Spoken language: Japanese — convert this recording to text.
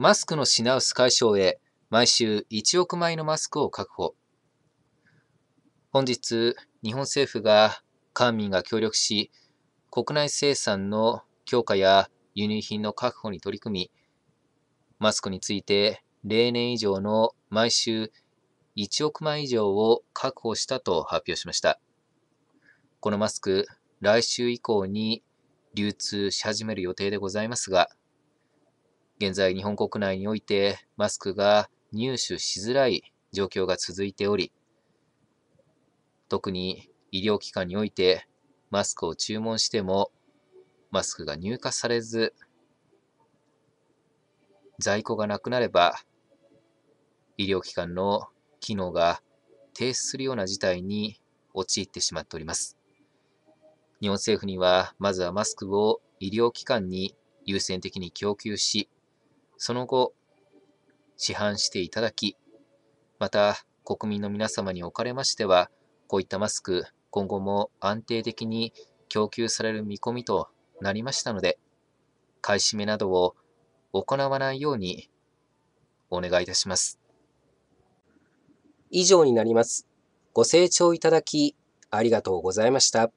マスクの品薄解消へ、毎週1億枚のマスクを確保。本日、日本政府が、官民が協力し、国内生産の強化や輸入品の確保に取り組み、マスクについて例年以上の毎週1億枚以上を確保したと発表しました。このマスク、来週以降に流通し始める予定でございますが、現在日本国内においてマスクが入手しづらい状況が続いており、特に医療機関においてマスクを注文してもマスクが入荷されず、在庫がなくなれば医療機関の機能が停止するような事態に陥ってしまっております。日本政府にはまずはマスクを医療機関に優先的に供給し、その後、市販していただき、また国民の皆様におかれましては、こういったマスク、今後も安定的に供給される見込みとなりましたので、買い占めなどを行わないようにお願いいたします。以上になります。ご清聴いただき、ありがとうございました。